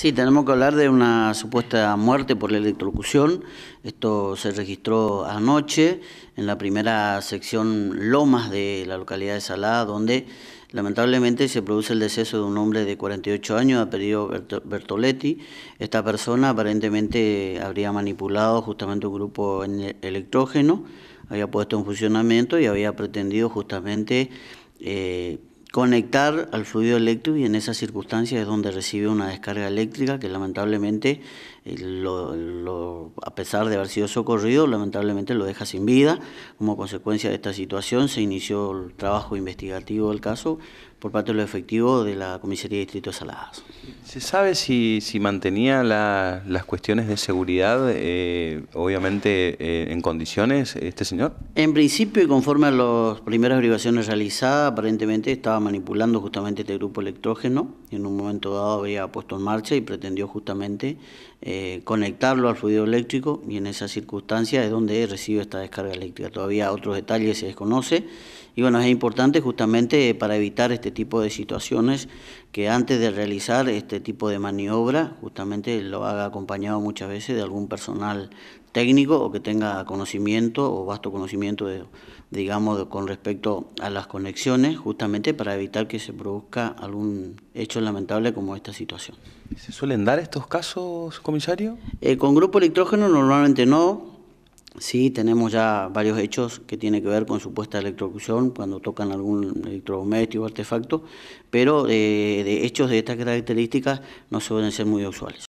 Sí, tenemos que hablar de una supuesta muerte por la electrocución. Esto se registró anoche en la primera sección Lomas de la localidad de Salada, donde lamentablemente se produce el deceso de un hombre de 48 años, apellido Bertoletti. Esta persona aparentemente habría manipulado justamente un grupo en electrógeno, había puesto en funcionamiento y había pretendido justamente... Eh, conectar al fluido eléctrico y en esas circunstancias es donde recibe una descarga eléctrica que lamentablemente, eh, lo, a pesar de haber sido socorrido, lamentablemente lo deja sin vida. Como consecuencia de esta situación se inició el trabajo investigativo del caso por parte de los efectivos de la Comisaría de Distrito de Saladas. ¿Se sabe si, si mantenía las cuestiones de seguridad, eh, obviamente, eh, en condiciones este señor? En principio y conforme a las primeras averiguaciones realizadas, aparentemente estaba manipulando justamente este grupo electrógeno, en un momento dado había puesto en marcha y pretendió justamente eh, conectarlo al fluido eléctrico y en esa circunstancia es donde recibe esta descarga eléctrica. Todavía otros detalles se desconoce y bueno, es importante justamente para evitar este tipo de situaciones que antes de realizar este tipo de maniobra, justamente lo haga acompañado muchas veces de algún personal técnico o que tenga conocimiento o vasto conocimiento, de, digamos, con respecto a las conexiones, justamente para evitar que se produzca algún hecho lamentable como esta situación. ¿Se suelen dar estos casos, comisario? Eh, con grupo electrógeno normalmente no, Sí, tenemos ya varios hechos que tienen que ver con supuesta electrocución cuando tocan algún electrodoméstico artefacto, pero eh, de hechos de estas características no suelen ser muy usuales.